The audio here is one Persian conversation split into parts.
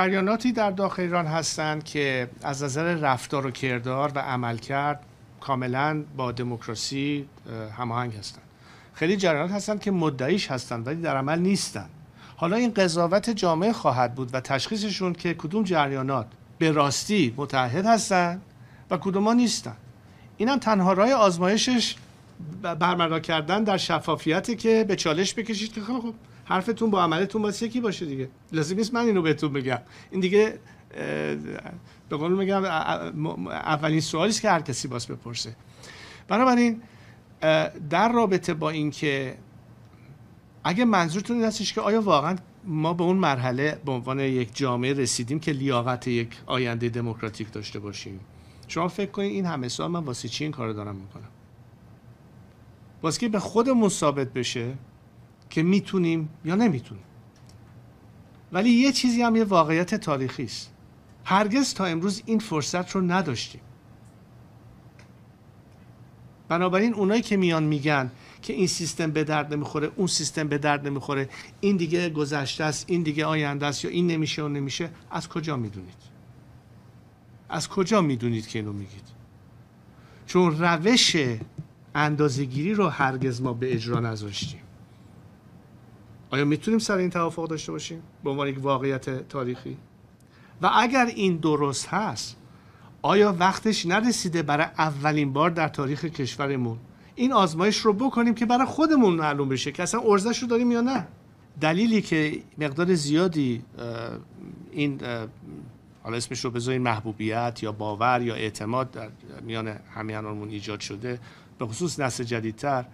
جریاناتی در داخل ایران هستند که از نظر رفتار و کردار و عملکرد کاملا با دموکراسی هماهنگ هستند خیلی جریانات هستند که مدعیش هستند ولی در عمل نیستند حالا این قضاوت جامعه خواهد بود و تشخیصشون که کدوم جریانات به راستی متحد هستند و کدوم ها نیستند اینم تنها رای آزمایشش برمردا کردن در شفافیتی که به چالش بکشید که خب حرفتون با عملتون باید یکی باشه دیگه لازم نیست من اینو بهتون بگم این دیگه به قول میگم اولین سوالی که هر کسی باز بپرسه بنابراین در رابطه با اینکه اگه منظورتون این هستش که آیا واقعا ما به اون مرحله به عنوان یک جامعه رسیدیم که لیاقت یک آینده دموکراتیک داشته باشیم شما فکر کنید این همه سال من واسه چی این کار دارم میکنم واسه به خودمون ثابت بشه که میتونیم یا نمیتونیم ولی یه چیزی هم یه واقعیت تاریخی است هرگز تا امروز این فرصت رو نداشتیم بنابراین اونایی که میان میگن که این سیستم به درد نمیخوره اون سیستم به درد نمیخوره این دیگه گذشته است این دیگه آینده است یا این نمیشه و نمیشه از کجا میدونید از کجا میدونید که اینو میگید چون روش اندازگیری رو هرگز ما به اجرا نذاشتیم آیا میتونیم سر این توافق داشته باشیم به عنوان یک واقعیت تاریخی و اگر این درست هست آیا وقتش نرسیده برای اولین بار در تاریخ کشورمون این آزمایش رو بکنیم که برای خودمون معلوم بشه که اصلا ارزش رو داریم یا نه دلیلی که مقدار زیادی این حالا اسمش رو بذاریم محبوبیت یا باور یا اعتماد در میان همیانانمون ایجاد شده به خصوص نسل جدیدتر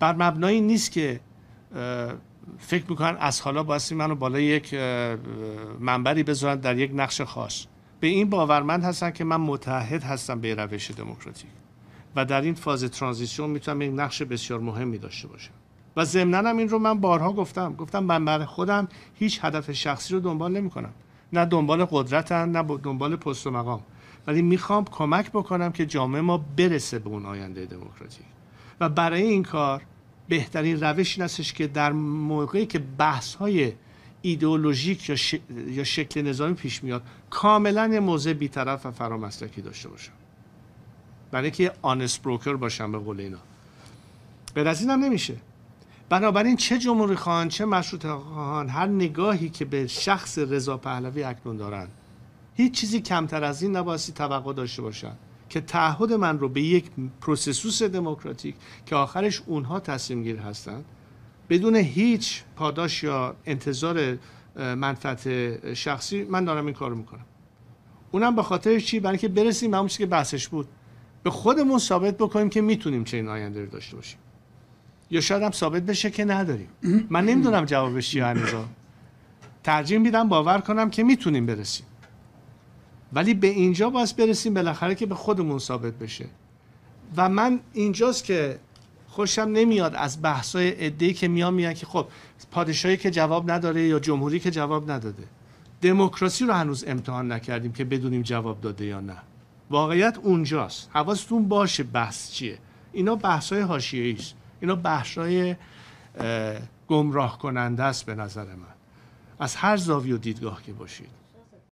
بر مبنای نیست که فکر میکنن از حالا باستی منو بالا یک منبری بذارن در یک نقش خاص به این باورمند هستن که من متحد هستم به روش دموکراتیک و در این فاز ترانزیشن میتونم یک نقش بسیار مهمی داشته باشم و ضمنا این رو من بارها گفتم گفتم من برای خودم هیچ هدف شخصی رو دنبال نمیکنم نه دنبال قدرتم نه دنبال پست و مقام ولی میخوام کمک بکنم که جامعه ما برسه به اون آینده دموکراتیک و برای این کار بهترین روش این که در موقعی که بحث های ایدئولوژیک یا, یا شکل نظامی پیش میاد کاملا یه موضع بیطرف و فرامسلکی داشته باشم برای که آنس بروکر باشم به قول اینا به از هم نمیشه بنابراین چه جمهوری خان چه مشروط خان هر نگاهی که به شخص رضا پهلوی اکنون دارن هیچ چیزی کمتر از این نباسی توقع داشته باشن که تعهد من رو به یک پروسسوس دموکراتیک که آخرش اونها تصمیم گیر هستند بدون هیچ پاداش یا انتظار منفعت شخصی من دارم این کارو میکنم اونم به خاطر چی برای اینکه برسیم به که بحثش بود به خودمون ثابت بکنیم که میتونیم چه این آینده داشته باشیم یا شاید هم ثابت بشه که نداریم من نمیدونم جوابش چیه هنوزا ترجیح میدم باور کنم که میتونیم برسیم ولی به اینجا باید برسیم بالاخره که به خودمون ثابت بشه و من اینجاست که خوشم نمیاد از بحثای ادهی که میان میان که خب پادشاهی که جواب نداره یا جمهوری که جواب نداده دموکراسی رو هنوز امتحان نکردیم که بدونیم جواب داده یا نه واقعیت اونجاست حواستون باشه بحث چیه اینا بحثای هاشیه ایست. اینا بحثای گمراه کننده است به نظر من از هر زاویه و دیدگاه که باشید